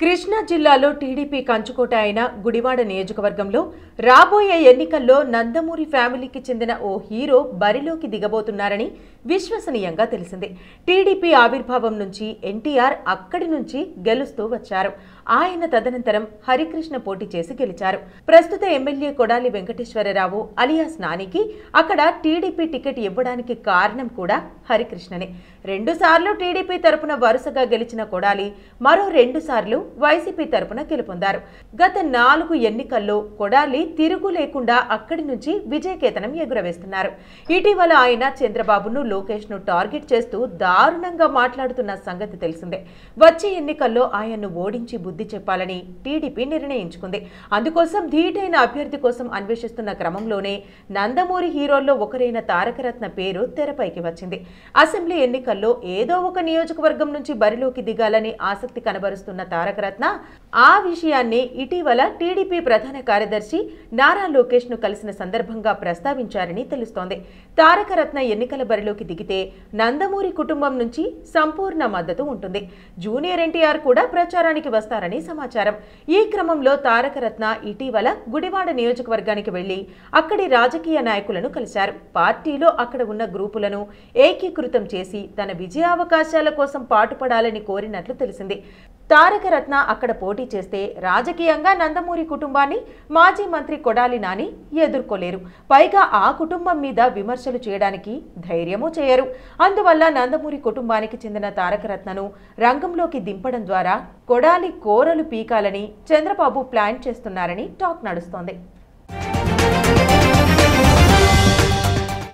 కృష్ణా జిల్లాలో టీడీపీ కంచుకోట అయిన గుడివాడ నియోజకవర్గంలో రాబోయే ఎన్నికల్లో నందమూరి ఫ్యామిలీకి చెందిన ఓ హీరో బరిలోకి దిగబోతున్నారని విశ్వసనీయంగా తెలిసింది టీడీపీ ఆవిర్భావం నుంచి ఎన్టీఆర్ అక్కడి నుంచి గెలుస్తూ వచ్చారు ఆయన తదనంతరం హరికృష్ణ పోటీ చేసి గెలిచారు ప్రస్తుత ఎమ్మెల్యే కొడాలి వెంకటేశ్వరరావు అలియాస్ నానికి అక్కడ టీడీపీ టికెట్ ఇవ్వడానికి కారణం కూడా హరికృష్ణనే రెండుసార్లు టీడీపీ తరపున వరుసగా గెలిచిన కొడాలి మరో రెండుసార్లు వైసీపీ తరపున గెలుపొందారు గత నాలుగు ఎన్నికల్లో కొడాలి తిరుగు లేకుండా అక్కడి నుంచి విజయకేతనం ఎగురవేస్తున్నారు ఇటీవల ఆయన చంద్రబాబును లోకేష్ను టార్గెట్ చేస్తూ దారుణంగా మాట్లాడుతున్న సంగతి తెలిసిందే వచ్చే ఎన్నికల్లో ఆయన్ను ఓడించి బుద్ధి చెప్పాలని టీడీపీ నిర్ణయించుకుంది అందుకోసం ధీటైన అభ్యర్థి కోసం అన్వేషిస్తున్న క్రమంలోనే నందమూరి హీరోల్లో ఒకరైన తారకరత్న పేరు తెరపైకి వచ్చింది అసెంబ్లీ ఎన్నికల్లో ఏదో ఒక నియోజకవర్గం నుంచి బరిలోకి దిగాలని ఆసక్తి కనబరుస్తున్న తారకరత్న ఆ విషయాన్ని ఇటీవల టీడీపీ ప్రధాన కార్యదర్శి నారా లోకేష్ ను కలిసిన సందర్భంగా ప్రస్తావించారని తెలుస్తోంది తారకరత్న ఎన్నికల బరిలోకి దిగితే నందమూరి కుటుంబం నుంచి సంపూర్ణ మద్దతు ఉంటుంది జూనియర్ ఎన్టీఆర్ కూడా ప్రచారానికి వస్తారని సమాచారం ఈ క్రమంలో తారకరత్న ఇటీవల గుడివాడ నియోజకవర్గానికి వెళ్లి అక్కడి రాజకీయ నాయకులను కలిశారు పార్టీలో అక్కడ ఉన్న గ్రూపులను ఏకీ ఏకీకృతం చేసి తన విజయావకాశాల కోసం పాటుపడాలని కోరినట్లు తెలిసింది తారకరత్న అక్కడ పోటీ చేస్తే రాజకీయంగా నందమూరి కుటుంబాన్ని మాజీ మంత్రి కొడాలి నాని ఎదుర్కోలేరు పైగా ఆ కుటుంబం మీద విమర్శలు చేయడానికి ధైర్యమూ చేయరు అందువల్ల నందమూరి కుటుంబానికి చెందిన తారకరత్నను రంగంలోకి దింపడం ద్వారా కొడాలి కోరలు పీకాలని చంద్రబాబు ప్లాన్ చేస్తున్నారని టాక్ నడుస్తోంది